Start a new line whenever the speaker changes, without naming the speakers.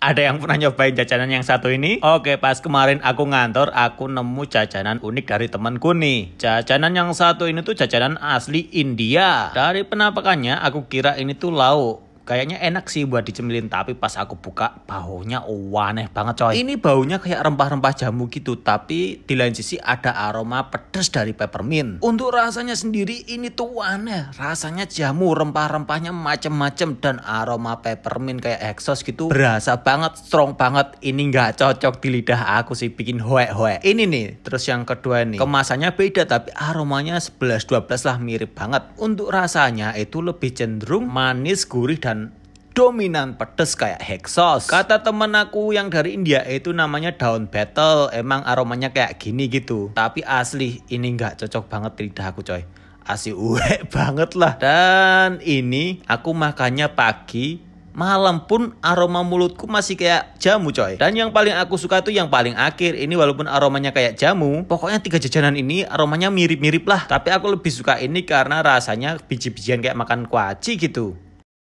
ada yang pernah nyobain jajanan yang satu ini? Oke, pas kemarin aku ngantor, aku nemu jajanan unik dari temanku nih. Jajanan yang satu ini tuh jajanan asli India. Dari penampakannya, aku kira ini tuh lauk Kayaknya enak sih buat dicemilin tapi pas aku buka baunya oh, aneh banget coy. Ini baunya kayak rempah-rempah jamu gitu tapi di lain sisi ada aroma pedas dari peppermint. Untuk rasanya sendiri ini tuh aneh. Rasanya jamu rempah-rempahnya macem-macem dan aroma peppermint kayak exhaust gitu berasa banget strong banget. Ini nggak cocok di lidah aku sih bikin hoek-hoek. Ini nih terus yang kedua nih kemasannya beda tapi aromanya 11-12 lah mirip banget. Untuk rasanya itu lebih cenderung manis, gurih dan dominan pedes kayak hexos Kata temen aku yang dari India itu namanya daun betel, emang aromanya kayak gini gitu. Tapi asli ini nggak cocok banget lidah aku coy. Asli uwek banget lah. Dan ini aku makannya pagi, malam pun aroma mulutku masih kayak jamu coy dan yang paling aku suka tuh yang paling akhir ini walaupun aromanya kayak jamu pokoknya tiga jajanan ini aromanya mirip-mirip lah tapi aku lebih suka ini karena rasanya biji-bijian kayak makan kuaci gitu